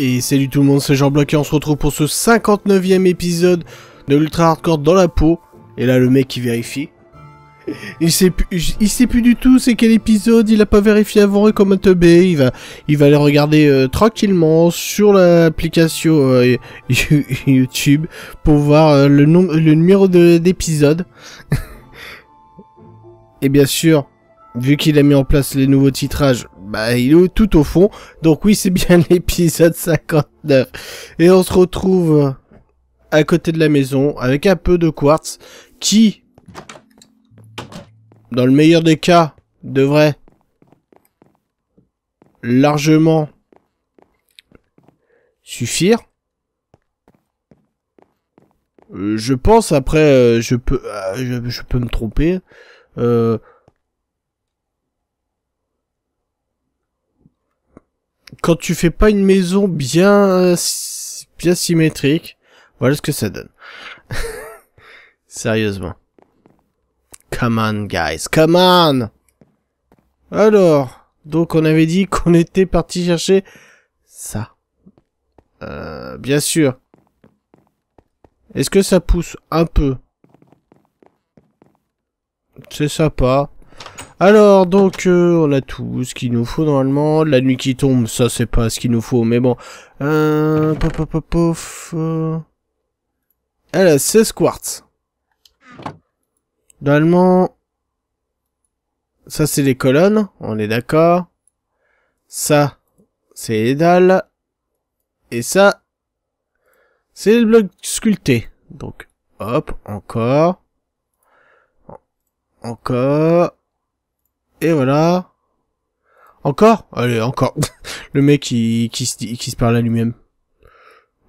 Et salut tout le monde, c'est Jean Bloqué, on se retrouve pour ce 59 e épisode de l'Ultra Hardcore dans la peau. Et là le mec il vérifie. Il sait plus, il sait plus du tout c'est quel épisode, il a pas vérifié avant et comme te il va, il va aller regarder euh, tranquillement sur l'application euh, YouTube pour voir euh, le, nom, le numéro d'épisode. et bien sûr, vu qu'il a mis en place les nouveaux titrages, bah, il est tout au fond. Donc oui, c'est bien l'épisode 59. Et on se retrouve à côté de la maison avec un peu de quartz qui, dans le meilleur des cas, devrait largement suffire. Euh, je pense après, euh, je peux, euh, je, je, peux me tromper. quand tu fais pas une maison bien, bien symétrique, voilà ce que ça donne. Sérieusement. Come on, guys, come on Alors, donc on avait dit qu'on était parti chercher ça. Euh, bien sûr. Est-ce que ça pousse un peu C'est sympa. Alors, donc, euh, on a tout ce qu'il nous faut normalement. La nuit qui tombe, ça c'est pas ce qu'il nous faut, mais bon. Elle a 16 quartz. Normalement... Ça c'est les colonnes, on est d'accord. Ça, c'est les dalles. Et ça, c'est le bloc sculpté. Donc, hop, encore. Encore. Et voilà. Encore Allez, encore. le mec qui, qui, se, qui se parle à lui-même.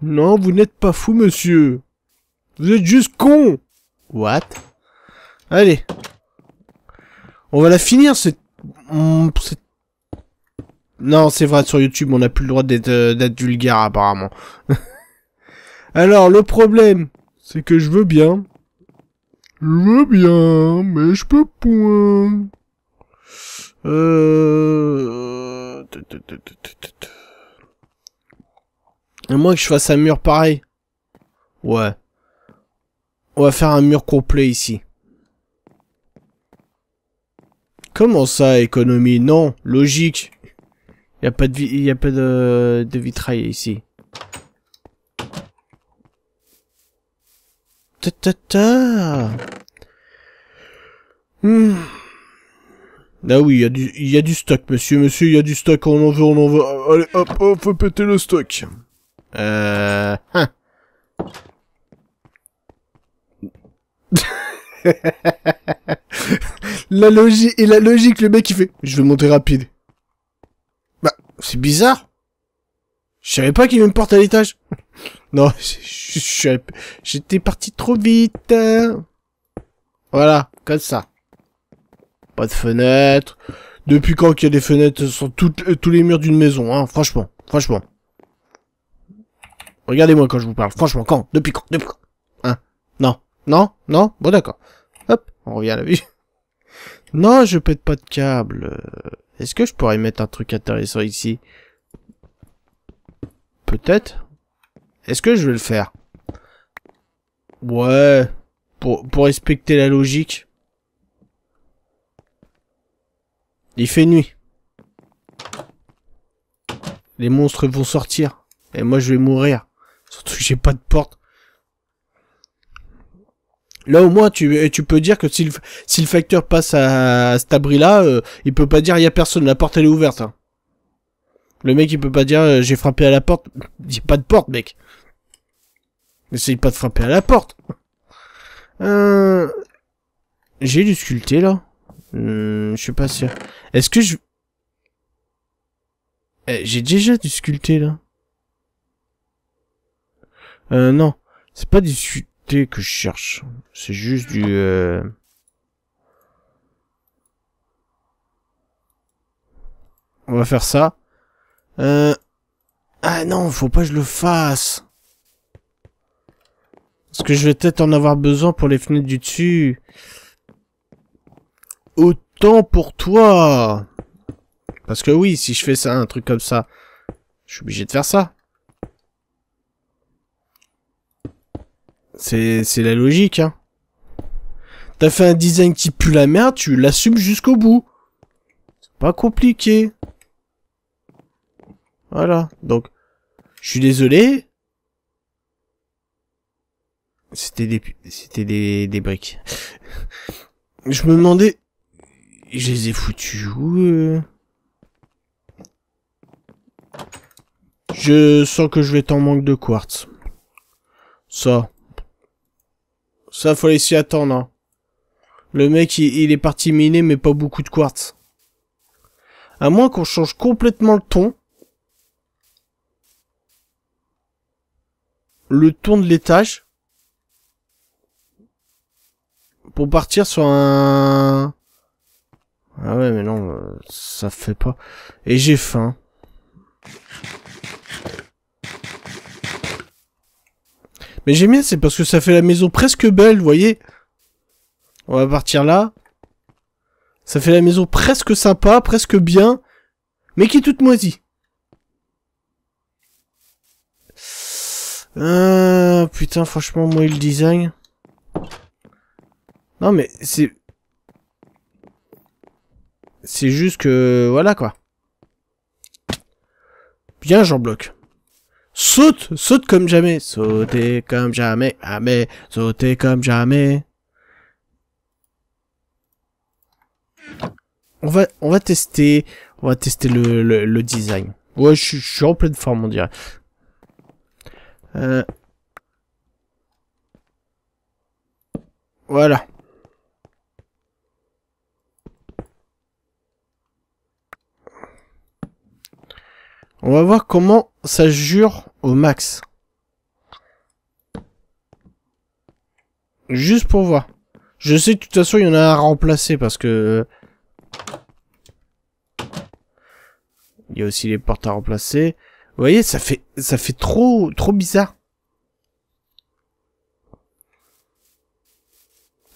Non, vous n'êtes pas fou, monsieur. Vous êtes juste con. What Allez. On va la finir, mm, cette... Non, c'est vrai, sur YouTube, on n'a plus le droit d'être euh, vulgaire, apparemment. Alors, le problème, c'est que je veux bien. Je veux bien, mais je peux point. Euh... À moins que je fasse un mur pareil. Ouais. On va faire un mur complet ici. Comment ça, économie Non, logique. Il a pas de il y a pas de, de vitrail ici. Hmm. Ah oui, il y, a du, y a du stock, monsieur, monsieur, il y a du stock, on en veut, on en veut. Allez, hop, hop, faut péter le stock. Euh... Hein. la logique, et la logique, le mec, il fait, je vais monter rapide. Bah, c'est bizarre. Je savais pas qu'il me porte à l'étage. non, j'étais parti trop vite. Hein. Voilà, comme ça pas de fenêtres Depuis quand qu'il y a des fenêtres sur toutes, euh, tous les murs d'une maison, hein, franchement, franchement. Regardez-moi quand je vous parle, franchement, quand Depuis quand Depuis quand Hein Non Non Non Bon d'accord. Hop, on revient à la vue. non, je pète pas de câble. Euh, est-ce que je pourrais mettre un truc intéressant ici Peut-être Est-ce que je vais le faire Ouais, pour, pour respecter la logique. Il fait nuit. Les monstres vont sortir. Et moi, je vais mourir. Surtout que j'ai pas de porte. Là, au moins, tu, eh, tu peux dire que si le, facteur passe à, cet abri-là, euh, il peut pas dire il y a personne, la porte elle est ouverte. Hein. Le mec, il peut pas dire euh, j'ai frappé à la porte. J'ai pas de porte, mec. N'essaye pas de frapper à la porte. Euh, j'ai du sculpter là. Hmm, je suis pas sûr. Est-ce que je... Eh, j'ai déjà du sculpté, là. Euh, non. C'est pas du sculpté que je cherche. C'est juste du... Euh, On va faire ça. Euh... Ah non, faut pas que je le fasse. Parce que je vais peut-être en avoir besoin pour les fenêtres du dessus autant pour toi. Parce que oui, si je fais ça, un truc comme ça, je suis obligé de faire ça. C'est la logique, hein. T'as fait un design qui pue la merde, tu l'assumes jusqu'au bout. C'est pas compliqué. Voilà, donc... Je suis désolé. C'était des... C'était des... des briques. je me demandais... Je les ai foutus Je sens que je vais être en manque de quartz. Ça. Ça, faut laisser attendre. Hein. Le mec, il, est parti miner, mais pas beaucoup de quartz. À moins qu'on change complètement le ton. Le ton de l'étage. Pour partir sur un... Ah ouais, mais non, euh, ça fait pas. Et j'ai faim. Mais j'aime bien, c'est parce que ça fait la maison presque belle, vous voyez On va partir là. Ça fait la maison presque sympa, presque bien, mais qui est toute moisie. Ah, putain, franchement, moi, le design... Non, mais c'est... C'est juste que... Voilà, quoi. Bien, j'en bloque. Saute Saute comme jamais Sautez comme jamais Jamais Sautez comme jamais On va, on va tester... On va tester le, le, design. Ouais, je, suis en pleine forme, on dirait. Euh... Voilà. On va voir comment ça jure au max. Juste pour voir. Je sais que de toute façon, il y en a à remplacer parce que... Il y a aussi les portes à remplacer. Vous voyez, ça fait, ça fait trop, trop bizarre.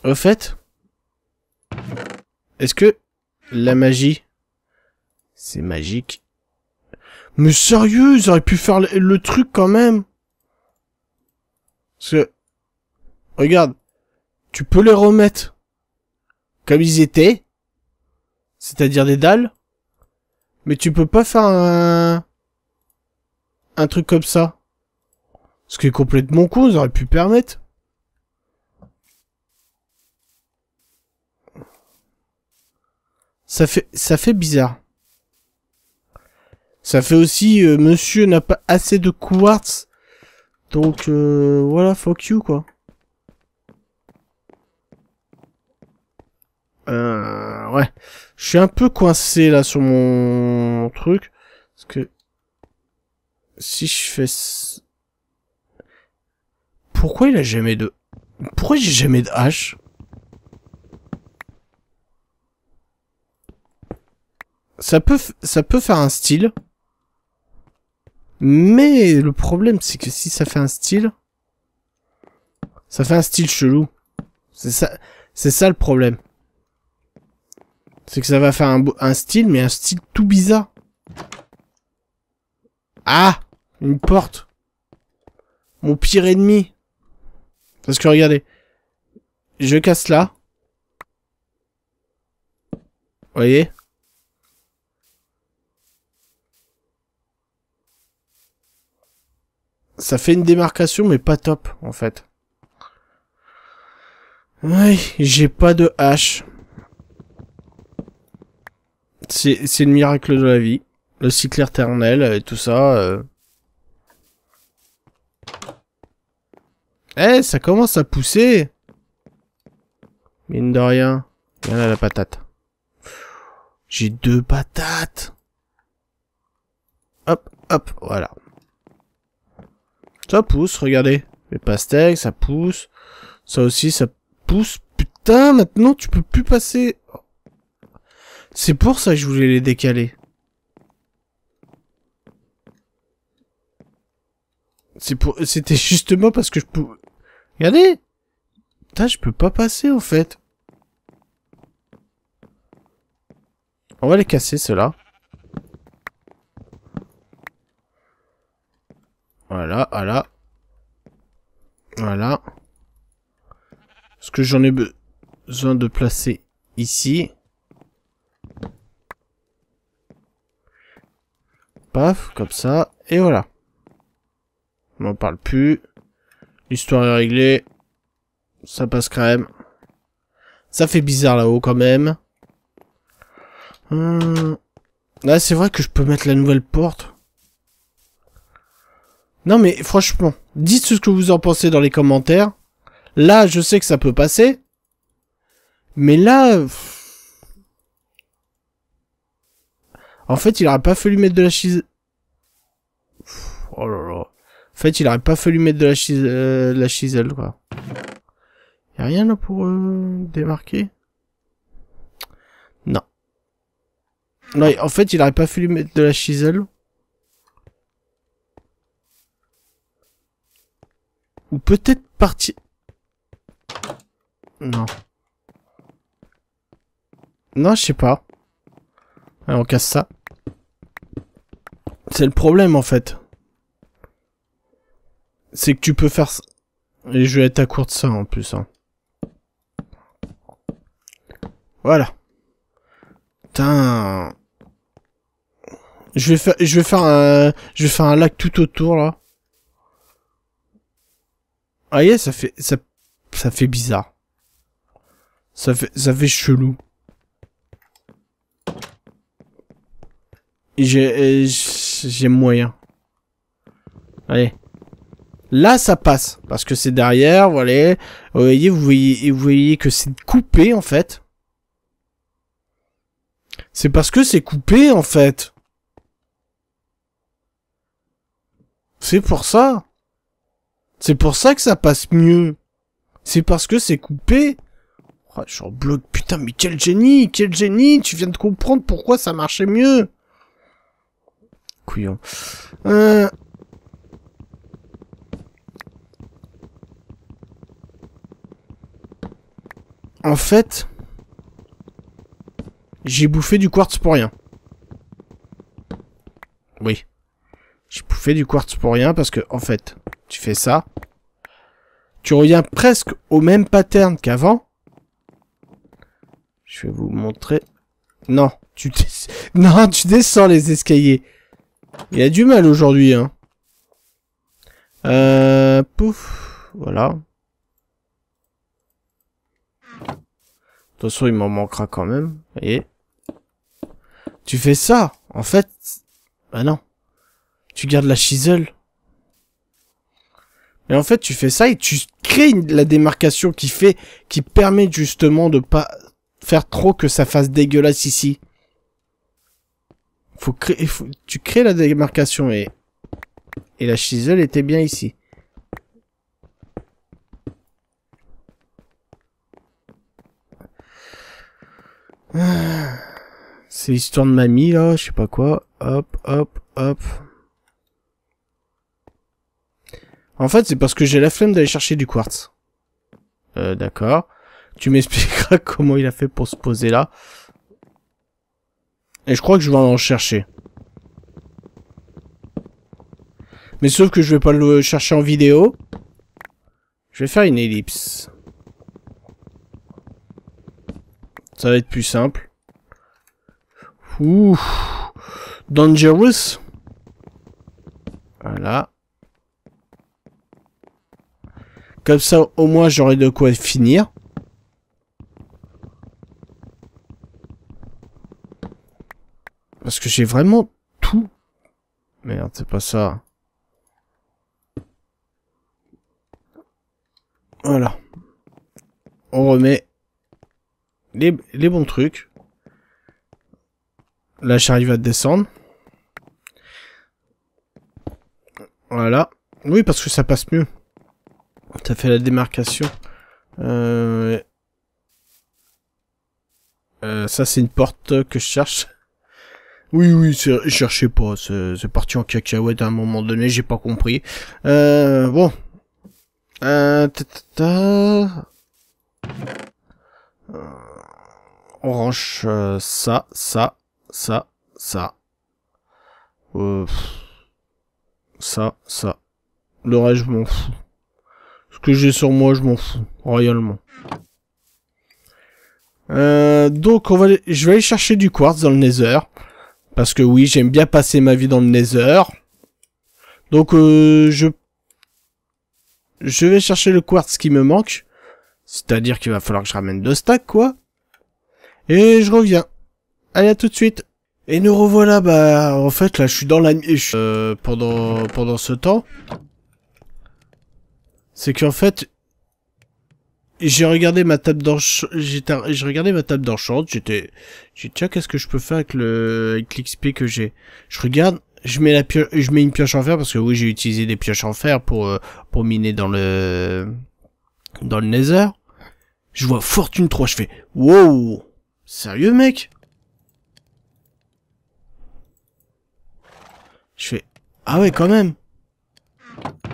Au fait, est-ce que la magie, c'est magique mais sérieux, ils auraient pu faire le, truc quand même. Parce que... Regarde. Tu peux les remettre. Comme ils étaient. C'est-à-dire des dalles. Mais tu peux pas faire un... Un truc comme ça. Ce qui est complètement con, ils auraient pu permettre. Ça fait, ça fait bizarre. Ça fait aussi euh, monsieur n'a pas assez de quartz. Donc euh, voilà, fuck you quoi. Euh, ouais. Je suis un peu coincé là sur mon truc. Parce que si je fais... Pourquoi il a jamais de... Pourquoi j'ai jamais de hache ça peut, ça peut faire un style. Mais le problème, c'est que si ça fait un style, ça fait un style chelou. C'est ça, c'est ça le problème. C'est que ça va faire un, un style, mais un style tout bizarre. Ah Une porte. Mon pire ennemi. Parce que regardez. Je casse là. Vous voyez ça fait une démarcation, mais pas top, en fait. Ouais, j'ai pas de hache. C'est le miracle de la vie. Le cycle éternel et tout ça. Euh. Eh, ça commence à pousser Mine de rien. a la patate. J'ai deux patates Hop, hop, voilà. Ça pousse, regardez. Les pastèques, ça pousse. Ça aussi, ça pousse. Putain, maintenant, tu peux plus passer. C'est pour ça que je voulais les décaler. C'est pour... C'était justement parce que je peux... Regardez Putain, je peux pas passer, en fait. On va les casser, ceux-là. Voilà, voilà. Voilà. Ce que j'en ai besoin de placer ici. Paf, comme ça. Et voilà. On n'en parle plus. L'histoire est réglée. Ça passe quand même, Ça fait bizarre là-haut quand même. Hum. Là, c'est vrai que je peux mettre la nouvelle porte. Non mais franchement, dites ce que vous en pensez dans les commentaires. Là, je sais que ça peut passer. Mais là... En fait, il aurait pas fallu mettre de la chise... Oh là là. En fait, il aurait pas fallu mettre de la, chise... euh, la chiselle, quoi. Y a rien là pour euh, démarquer Non. Non, en fait, il aurait pas fallu mettre de la chiselle. Ou peut-être partir... Non. Non, je sais pas. Allez, on casse ça. C'est le problème, en fait. C'est que tu peux faire... ça. Et je vais être à court de ça, en plus. Hein. Voilà. Putain... Je vais faire, je vais faire un, je vais faire un lac tout autour là voyez, ah, ça fait, ça, ça fait bizarre. Ça fait, ça fait chelou. J'ai, j'ai moyen. Allez. Là, ça passe. Parce que c'est derrière, voilà. Vous voyez, vous voyez, vous voyez que c'est coupé, en fait. C'est parce que c'est coupé, en fait. C'est pour ça. C'est pour ça que ça passe mieux. C'est parce que c'est coupé. Oh, je suis bloc. Putain, mais quel génie Quel génie Tu viens de comprendre pourquoi ça marchait mieux. Couillon. Euh. En fait, j'ai bouffé du quartz pour rien. Oui. J'ai bouffé du quartz pour rien parce que, en fait, tu fais ça, revient presque au même pattern qu'avant. Je vais vous montrer. Non, tu non, tu descends les escaliers. Il y a du mal aujourd'hui, hein. Euh, pouf, voilà. De toute façon, il m'en manquera quand même. Voyez. Tu fais ça, en fait. Bah non. Tu gardes la chisel. Mais en fait, tu fais ça et tu crée la démarcation qui fait, qui permet justement de pas faire trop que ça fasse dégueulasse ici. Faut créer, tu crées la démarcation et, et la chisel était bien ici. Ah, c'est l'histoire de mamie là, je sais pas quoi. Hop, hop, hop. En fait, c'est parce que j'ai la flemme d'aller chercher du quartz. Euh, d'accord. Tu m'expliqueras comment il a fait pour se poser là. Et je crois que je vais en chercher. Mais sauf que je vais pas le chercher en vidéo. Je vais faire une ellipse. Ça va être plus simple. Ouh. Dangerous. Voilà. Comme ça, au moins, j'aurai de quoi finir. Parce que j'ai vraiment tout. Merde, c'est pas ça. Voilà. On remet les, les bons trucs. Là, j'arrive à descendre. Voilà. Oui, parce que ça passe mieux. T'as fait la démarcation. Euh, euh, ça, c'est une porte que je cherche. Oui, oui, je cherchais pas. C'est parti en cacahuète à un moment donné, j'ai pas compris. Euh, bon. Euh, On range ça, ça, ça, ça. ça, ça. Le reste, que j'ai sur moi, je m'en fous, royalement. Euh, donc, on va, je vais aller chercher du quartz dans le nether. Parce que oui, j'aime bien passer ma vie dans le nether. Donc, euh, je... Je vais chercher le quartz qui me manque. C'est-à-dire qu'il va falloir que je ramène deux stacks, quoi. Et je reviens. Allez, à tout de suite. Et nous revoilà, bah, en fait, là, je suis dans la... Euh, pendant, pendant ce temps, c'est qu'en fait, j'ai regardé ma table d'enchant, j'ai regardé ma table j'étais, j'ai tiens, qu'est-ce que je peux faire avec le, avec l'XP que j'ai? Je regarde, je mets la je mets une pioche en fer parce que oui, j'ai utilisé des pioches en fer pour, euh, pour miner dans le, dans le nether. Je vois fortune 3, je fais, wow! Sérieux, mec? Je fais, ah ouais, quand même!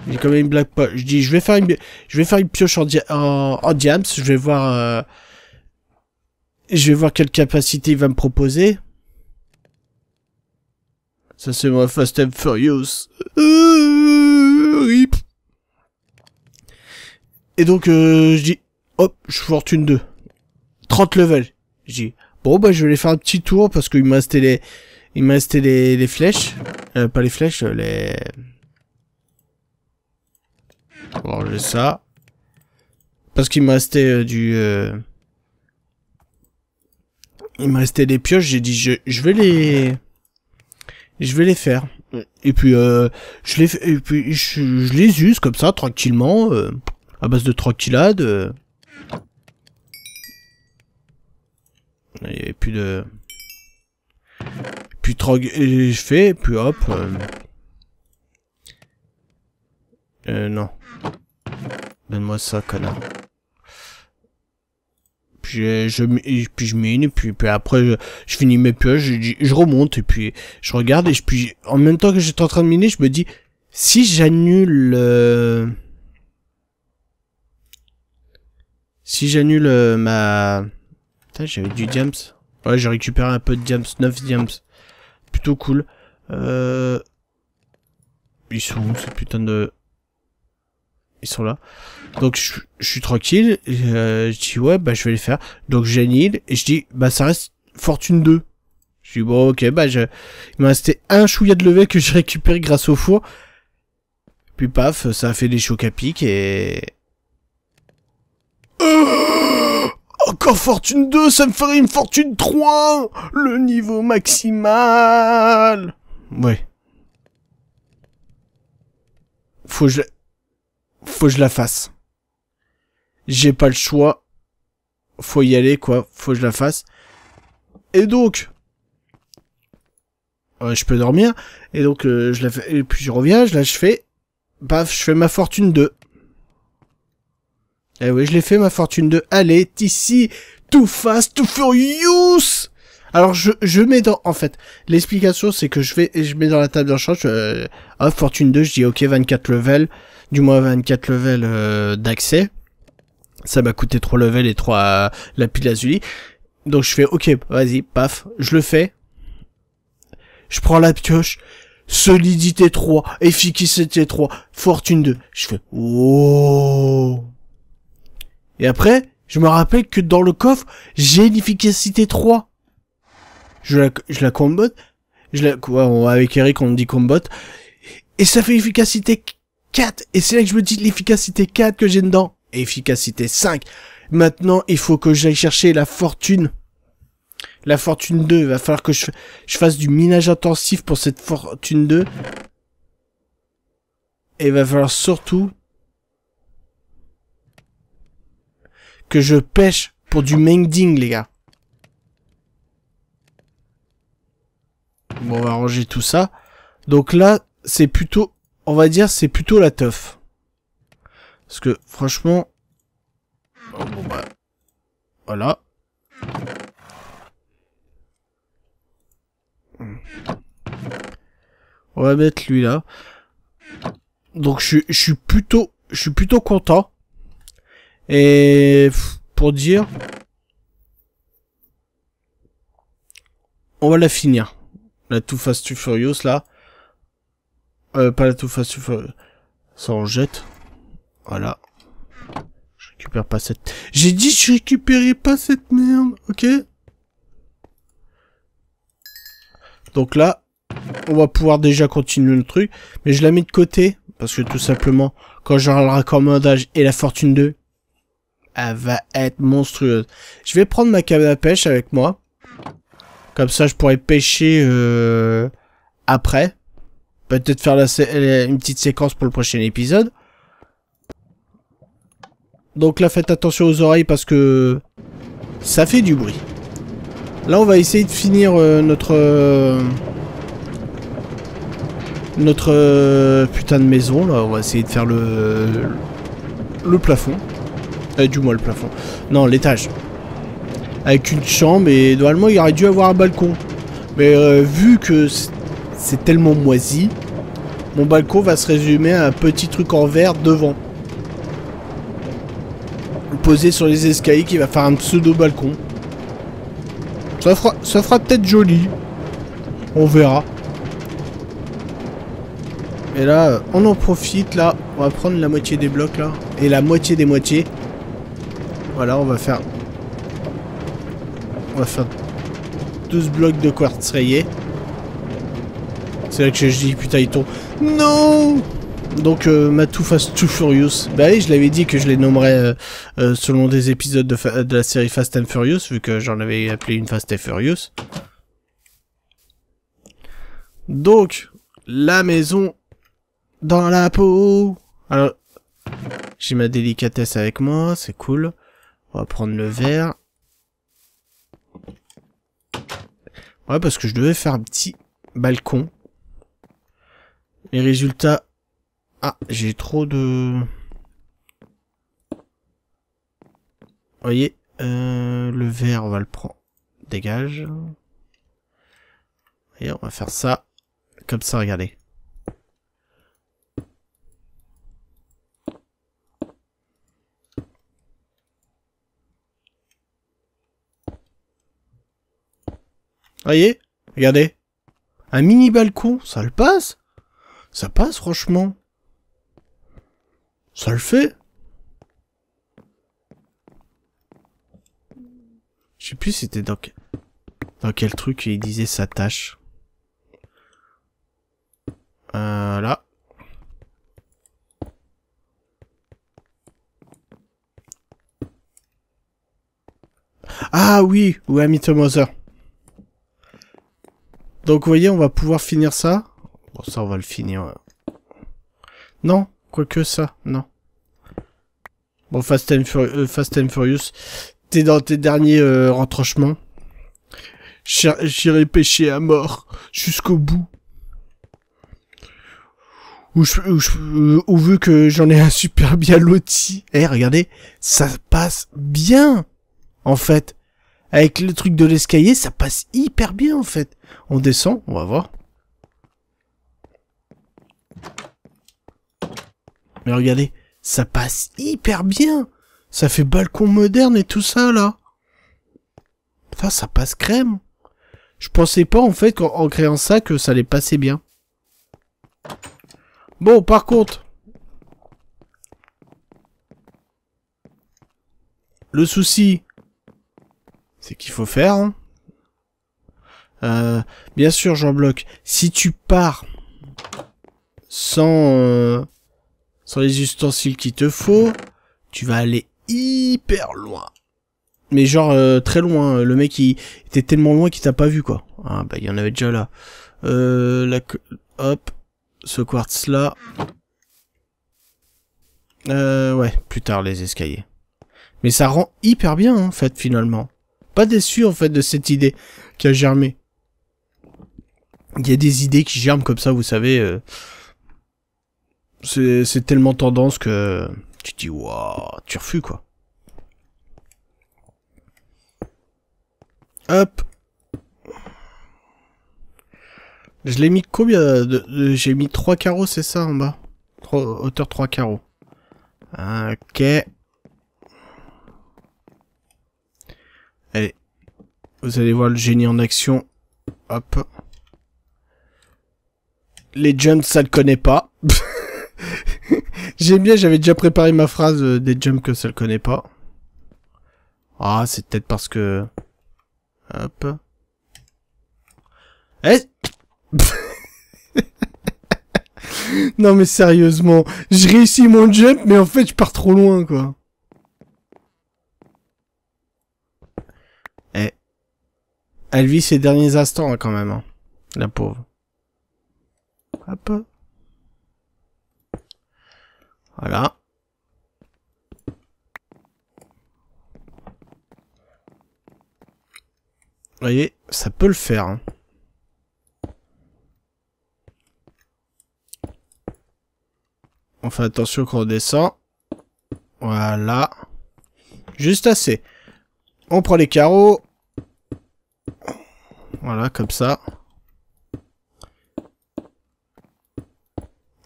J'ai quand même une blague pas. Je dis, je vais faire une, je vais faire une pioche en, en... diams. Je vais voir, euh, je vais voir quelle capacité il va me proposer. Ça c'est moi Fast and Furious. Rip. Et donc euh, je dis, hop, je fortune 2. 30 levels. Je dis, bon bah je vais aller faire un petit tour parce qu'il m'a resté les, il m'a resté les, les flèches, euh, pas les flèches, les Bon, j'ai ça. Parce qu'il me restait euh, du... Euh, il me restait des pioches, j'ai dit je, vais les... Je vais les faire. Et puis, euh, je, les, et puis je, les use comme ça, tranquillement, à base de tranquillade. Il avait plus de... Puis trog et je fais, et puis hop... Euh, non. Donne-moi ça, connard. Puis euh, je, puis je mine, et puis, puis après je, finis mes pioches, je, remonte, et puis je regarde, et je, puis en même temps que j'étais en train de miner, je me dis, si j'annule... Euh, si j'annule euh, ma... Putain, j'avais du diams. Ouais, j'ai récupéré un peu de diams, 9 diams. Plutôt cool. Ils sont où, ces putains de ils sont là. Donc je, suis tranquille, euh, je dis ouais bah je vais les faire. Donc j'annule et je dis bah ça reste fortune 2. Je dis bon ok bah je... il m'a resté un chouïa de levée que j'ai récupéré grâce au four. Puis paf, ça a fait des chocs à pique et... Euh, encore fortune 2, ça me ferait une fortune 3 Le niveau maximal Ouais. Faut que je faut que je la fasse. J'ai pas le choix. Faut y aller, quoi. Faut que je la fasse. Et donc, euh, je peux dormir. Et donc, euh, je la fais. Et puis je reviens, je la fais. Paf, je fais ma fortune 2. Eh oui, je l'ai fait ma fortune 2. Allez, ici, tout fast, tout furious. Alors je, je mets dans en fait l'explication c'est que je vais je mets dans la table de euh, fortune 2 je dis ok 24 level du moins 24 levels euh, d'accès. Ça m'a coûté 3 levels et 3 la pile azuli. Donc je fais ok, vas-y, paf, je le fais. Je prends la pioche. Solidité 3, efficacité 3, fortune 2. Je fais Et après, je me rappelle que dans le coffre, j'ai une efficacité 3. Je la, je la combote. Je la, avec Eric, on dit combote. Et ça fait efficacité 4. Et c'est là que je me dis l'efficacité 4 que j'ai dedans. Efficacité 5. Maintenant, il faut que j'aille chercher la fortune. La fortune 2. Il va falloir que je, je fasse du minage intensif pour cette fortune 2. Et il va falloir surtout que je pêche pour du mending, les gars. Bon, on va ranger tout ça. Donc là, c'est plutôt on va dire c'est plutôt la teuf. Parce que franchement... Oh, bah, voilà. On va mettre lui là. Donc je, suis plutôt... Je suis plutôt content. Et pour dire... On va la finir. La Too Fast Too Furious là. Euh, pas la tout euh, Ça on jette. Voilà. Je récupère pas cette... J'ai dit je récupérais pas cette merde, ok Donc là, on va pouvoir déjà continuer le truc. Mais je la mets de côté, parce que tout simplement, quand j'aurai le raccommodage et la fortune 2, elle va être monstrueuse. Je vais prendre ma cabane à pêche avec moi. Comme ça, je pourrai pêcher euh, après. Peut-être faire euh, la une petite séquence pour le prochain épisode. Donc là, faites attention aux oreilles parce que ça fait du bruit. Là, on va essayer de finir euh, notre... Euh, notre putain de maison. Là, on va essayer de faire le... Le, plafond. du moins le plafond. Non, l'étage. Avec une chambre et normalement, il aurait dû avoir un balcon. Mais vu que c'est tellement moisi. Mon balcon va se résumer à un petit truc en verre devant. poser sur les escaliers qui va faire un pseudo balcon. Ça fera, peut-être joli. On verra. Et là, euh, on en profite là. On va prendre la moitié des blocs là. Et la moitié des moitiés. Voilà, on va faire... On va faire 12 blocs de quartz rayés. C'est là que je dis putain tombe. Non donc euh, ma Too Fast Too Furious. Bah oui, je l'avais dit que je les nommerais euh, euh, selon des épisodes de, de, la série Fast and Furious, vu que j'en avais appelé une Fast and Furious. Donc, la maison dans la peau. Alors, j'ai ma délicatesse avec moi, c'est cool. On va prendre le verre. Ouais, parce que je devais faire un petit balcon. Les résultats... Ah, j'ai trop de... voyez, euh, le vert, on va le prendre. Dégage. Et on va faire ça. Comme ça, regardez. Voyez Regardez. Un mini balcon, ça le passe ça passe, franchement. Ça le fait. Je sais plus c'était dans, dans quel truc il disait sa tâche. Voilà. Euh, ah oui, ou Amito Mother. Donc vous voyez, on va pouvoir finir ça ça, on va le finir. Non, Quoi que ça, non. Bon, Fast and, Fur euh, Fast and Furious, t'es dans tes derniers euh, retranchements. J'irai pêcher à mort, jusqu'au bout. Ou, je, ou, vu que j'en ai un super bien loti. Eh, regardez, ça passe bien, en fait. Avec le truc de l'escalier, ça passe hyper bien, en fait. On descend, on va voir. regardez, ça passe hyper bien. Ça fait balcon moderne et tout ça, là. ça ça passe crème. Je pensais pas, en fait, qu'en créant ça, que ça allait passer bien. Bon, par contre... Le souci, c'est qu'il faut faire. Hein. Euh, bien sûr, Jean Bloc, si tu pars sans... Euh, sur les ustensiles qu'il te faut, tu vas aller hyper loin. Mais genre euh, très loin. Hein. Le mec il était tellement loin qu'il t'a pas vu quoi. Ah bah il y en avait déjà là. Euh, la... Hop. Ce quartz là. Euh, ouais, plus tard les escaliers. Mais ça rend hyper bien en fait finalement. Pas déçu en fait de cette idée qui a germé. Il y a des idées qui germent comme ça, vous savez. Euh c'est tellement tendance que tu dis waouh, tu refus quoi. Hop. Je l'ai mis combien J'ai mis trois carreaux, c'est ça en bas Hauteur 3 carreaux. Ok. Allez. Vous allez voir le génie en action. Hop. Les jumps, ça le connaît pas. J'aime bien, j'avais déjà préparé ma phrase euh, des jumps que ça le connaît pas. Ah, c'est peut-être parce que... Hop. Eh Non mais sérieusement, je réussis mon jump, mais en fait je pars trop loin, quoi. Eh. Elle vit ses derniers instants, hein, quand même. Hein. La pauvre. Hop. Voilà. Vous voyez, ça peut le faire. Hein. On fait attention qu'on descend. Voilà. Juste assez. On prend les carreaux. Voilà, comme ça.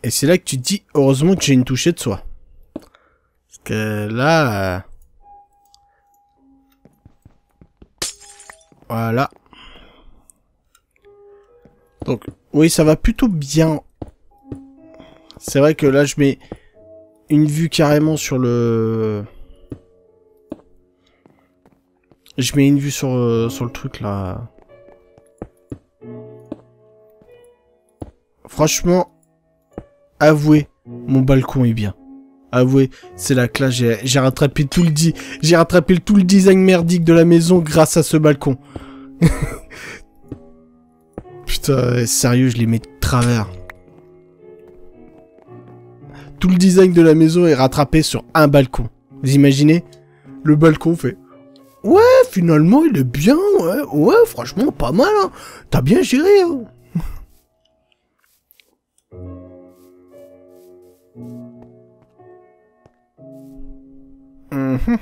Et c'est là que tu te dis, heureusement que j'ai une touchée de soi, Parce que là... Euh, voilà. Donc, oui, ça va plutôt bien. C'est vrai que là, je mets une vue carrément sur le... Je mets une vue sur, euh, sur le truc, là. Franchement, avouez, mon balcon est bien. Avouez, c'est la classe, j'ai rattrapé tout le j'ai rattrapé tout le design merdique de la maison grâce à ce balcon. Putain, sérieux, je les mets de travers. Tout le design de la maison est rattrapé sur un balcon. Vous imaginez Le balcon fait Ouais, finalement, il est bien, ouais, franchement, pas mal, hein. T'as bien géré, hein. Mhm.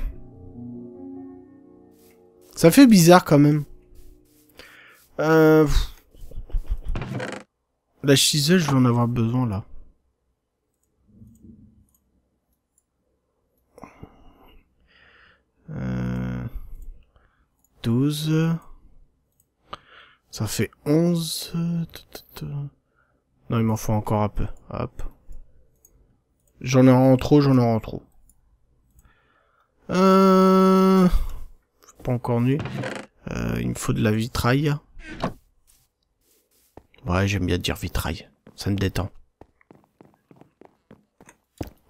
Ça fait bizarre quand même. Euh, La chiselle, je vais en avoir besoin là. Euh... 12. Ça fait 11. Non, il m'en faut encore un peu. Hop. J'en ai en trop, j'en ai en trop. Euh... Pas encore nu. Euh, il me faut de la vitraille. Ouais, j'aime bien dire vitraille. Ça me détend.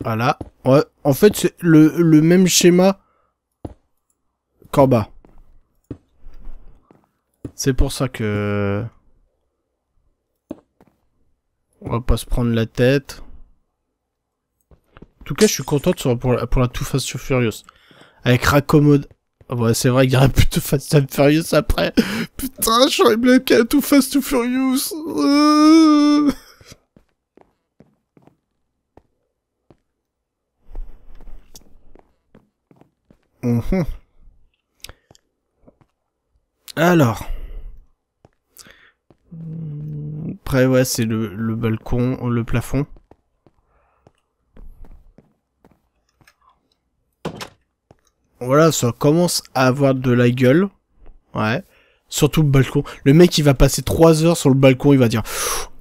Voilà. Ouais, en fait, c'est le, le même schéma qu'en bas. C'est pour ça que... On va pas se prendre la tête. En tout cas, je suis contente pour la, pour la tout face Furious. Avec Raccommode. Ouais, ah bah, c'est vrai qu'il y aurait plus de Fast and Furious après. Putain, j'aurais bloqué à tout Fast and Furious. Euh... Mhm. Alors. Après, ouais, c'est le, le balcon, le plafond. Voilà, ça commence à avoir de la gueule. Ouais. Surtout le balcon. Le mec, il va passer trois heures sur le balcon, il va dire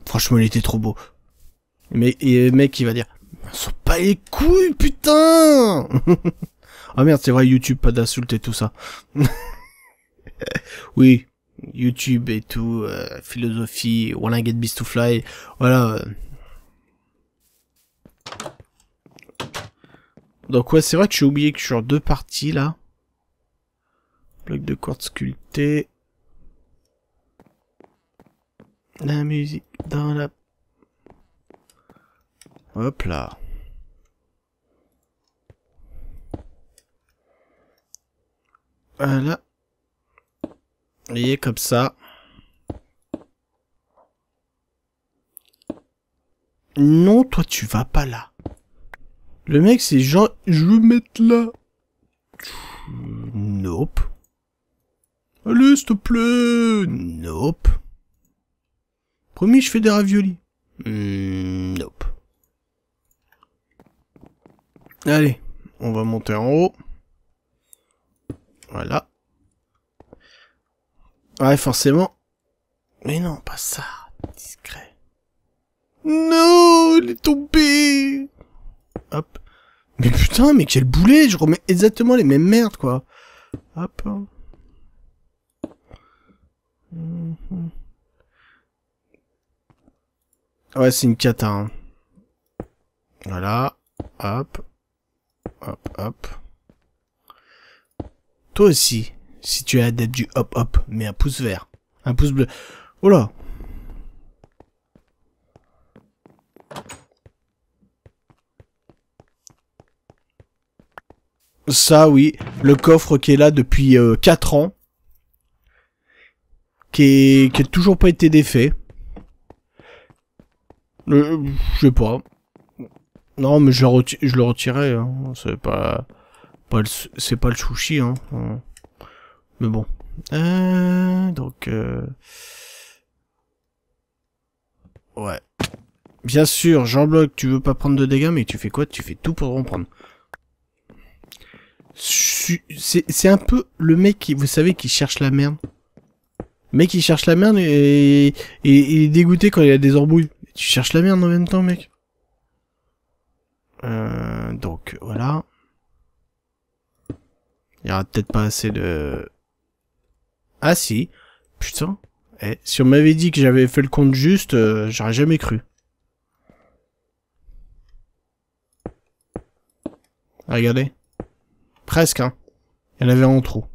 Franchement, il était trop beau. Mais, et le mec, il va dire sont pas les couilles, putain Ah merde, c'est vrai, YouTube, pas d'insultes et tout ça. oui, YouTube et tout, euh, philosophie, One Get Beast to Fly, voilà. Euh, Donc ouais, c'est vrai que j'ai oublié que je suis en deux parties, là. Bloc de cordes sculpté. La musique dans la... Hop là. Voilà. Et comme ça. Non, toi tu vas pas là. Le mec, c'est genre, je veux mettre là. Nope. Allez, s'il te plaît. Nope. Promis, je fais des raviolis. Hmm, nope. Allez, on va monter en haut. Voilà. Ouais, forcément. Mais non, pas ça. Discret. Non, il est tombé hop. Mais putain, mais quel boulet Je remets exactement les mêmes merdes, quoi. Hop. Ouais, c'est une cata. Hein. Voilà. Hop. Hop, hop. Toi aussi, si tu es adepte du hop hop, mets un pouce vert. Un pouce bleu. Oh là Ça, oui. Le coffre qui est là depuis 4 euh, ans. Qui, est, toujours pas été défait. je sais pas. Non, mais je, je le retirerai, hein. C'est pas, c'est pas le sushi. Hein. Hein. Mais bon. Euh, donc, euh, ouais. Bien sûr, Jean Bloc, tu veux pas prendre de dégâts, mais tu fais quoi Tu fais tout pour en prendre c'est un peu le mec qui, vous savez, qui cherche la merde. Le mec qui cherche la merde et, est dégoûté quand il a des embrouilles. Tu cherches la merde en même temps, mec. Euh, donc, voilà. Il y aura peut-être pas assez de... Ah si. Putain. Eh, si on m'avait dit que j'avais fait le compte juste, euh, j'aurais jamais cru. Regardez. Presque, hein. Elle avait un en trop.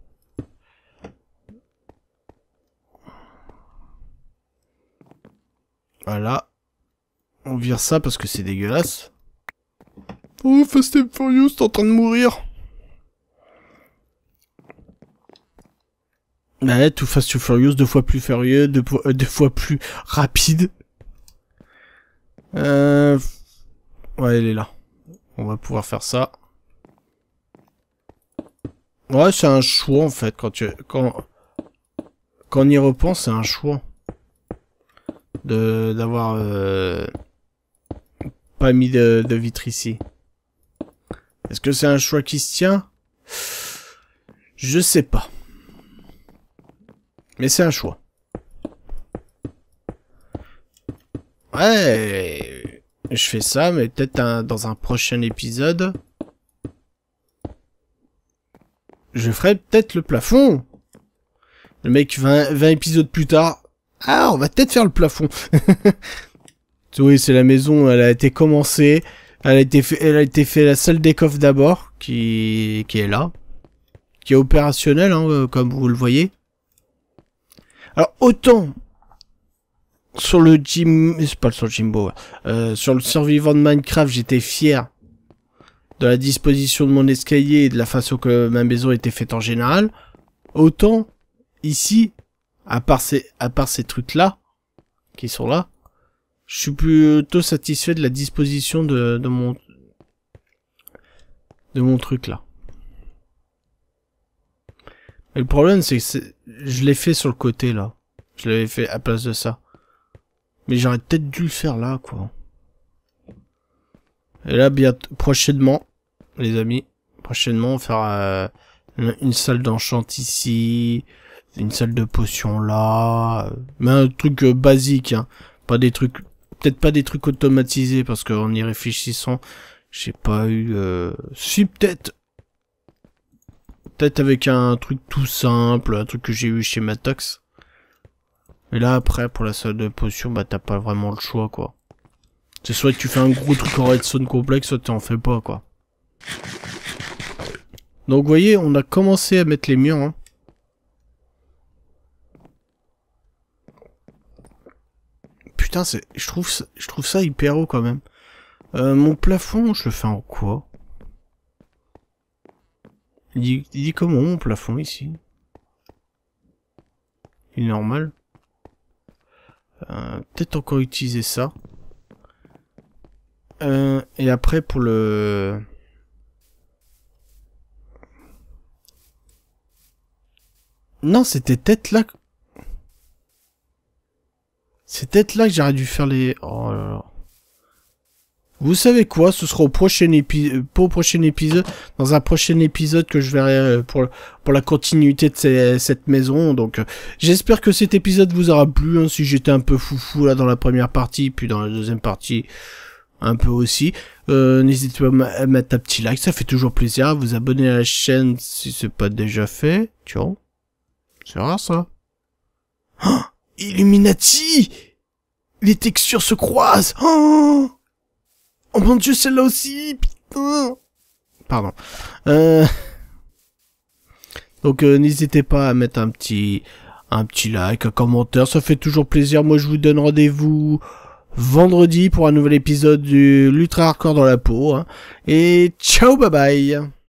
Voilà. On vire ça parce que c'est dégueulasse. Oh, Fast and Furious, t'es en train de mourir. Bah, tout Fast and Furious, deux fois plus furieux, deux, euh, deux fois plus rapide. Euh... Ouais, elle est là. On va pouvoir faire ça. Ouais, c'est un choix en fait. Quand, tu... quand... quand on y repense, c'est un choix. De d'avoir euh... pas mis de, de vitre ici. Est-ce que c'est un choix qui se tient Je sais pas. Mais c'est un choix. Ouais, je fais ça, mais peut-être dans un prochain épisode. je ferai peut-être le plafond. Le mec, 20, épisodes plus tard, ah, on va peut-être faire le plafond. oui, c'est la maison, elle a été commencée, elle a été fait, elle a été fait la salle des coffres d'abord, qui, qui est là, qui est opérationnelle, hein, euh, comme vous le voyez. Alors, autant sur le Jim, c'est pas sur le Jimbo, euh, sur le survivant de Minecraft, j'étais fier de la disposition de mon escalier et de la façon que ma maison était faite en général, autant ici, à part ces, à part ces trucs-là, qui sont là, je suis plutôt satisfait de la disposition de, de mon de mon truc là. Mais le problème c'est que je l'ai fait sur le côté là. Je l'avais fait à place de ça. Mais j'aurais peut-être dû le faire là quoi. Et là, prochainement, les amis, prochainement, on fera euh, une salle d'enchant ici, une salle de potion là, euh, mais un truc euh, basique, hein. Pas des trucs, peut-être pas des trucs automatisés, parce qu'en y réfléchissant, j'ai pas eu, si peut-être, peut-être avec un truc tout simple, un truc que j'ai eu chez Matox. Et là, après, pour la salle de potion, bah, t'as pas vraiment le choix, quoi. C'est soit que tu fais un gros truc en redstone complexe, soit tu en fais pas, quoi. Donc, vous voyez, on a commencé à mettre les murs, hein. Putain, je trouve, ça... je trouve ça hyper haut, quand même. Euh, mon plafond, je le fais en quoi il dit... il comment, mon plafond, ici Il est normal euh, Peut-être encore utiliser ça. Euh, et après, pour le... Non, c'était peut-être là... C'était peut-être là que j'aurais dû faire les... Oh Vous savez quoi Ce sera au prochain, épisode euh, au prochain épisode, dans un prochain épisode que je verrai euh, pour, pour la continuité de cette maison. Donc, j'espère que cet épisode vous aura plu. Hein, si j'étais un peu foufou là dans la première partie, puis dans la deuxième partie, un peu aussi. Euh, N'hésitez pas à mettre un petit like, ça fait toujours plaisir. vous abonner à la chaîne si c'est pas déjà fait. Tiens, c'est rare ça. Oh, Illuminati Les textures se croisent Oh, oh mon dieu, celle-là aussi Pardon. Euh, donc euh, n'hésitez pas à mettre un petit, un petit like, un commentaire, ça fait toujours plaisir. Moi je vous donne rendez-vous vendredi pour un nouvel épisode du l'Ultra Hardcore dans la peau. Hein. Et ciao, bye bye